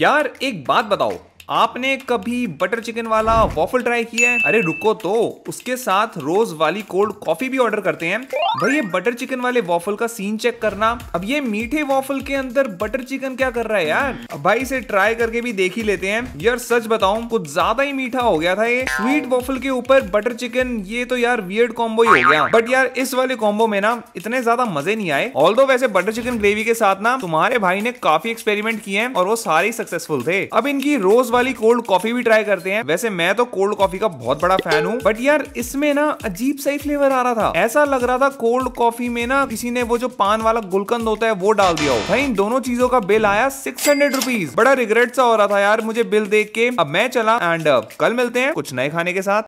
यार एक बात बताओ आपने कभी बटर चिकन वाला वॉफल ट्राई किया है अरे रुको तो उसके साथ रोज वाली कोल्ड कॉफी भी ऑर्डर करते हैं भाई ये बटर चिकन वाले वॉफल का सीन चेक करना अब ये मीठे वॉफल के अंदर बटर चिकन क्या कर रहा है यार अब भाई इसे ट्राई करके भी देख ही लेते हैं यार सच बताऊं कुछ ज्यादा ही मीठा हो गया था ये स्वीट वॉफल के ऊपर बटर चिकन ये तो यार वियर्ड कॉम्बो ही हो गया बट यार इस वाले कॉम्बो में ना इतने ज्यादा मजे नहीं आए ऑल वैसे बटर चिकन ग्रेवी के साथ ना तुम्हारे भाई ने काफी एक्सपेरिमेंट किए हैं और वो सारे सक्सेसफुल थे अब इनकी रोज वाली कोल्ड कॉफी भी ट्राई करते हैं वैसे मैं तो कोल्ड कॉफी का बहुत बड़ा फैन हूँ बट यार इसमें ना अजीब सा ही फ्लेवर आ रहा था ऐसा लग रहा था कोल्ड कॉफी में ना किसी ने वो जो पान वाला गुलकंद होता है वो डाल दिया हो भाई इन दोनों चीजों का बिल आया सिक्स हंड्रेड रुपीज बड़ा रिग्रेट सा हो रहा था यार मुझे बिल देख के अब मैं चला एंड uh, कल मिलते हैं कुछ नए खाने के साथ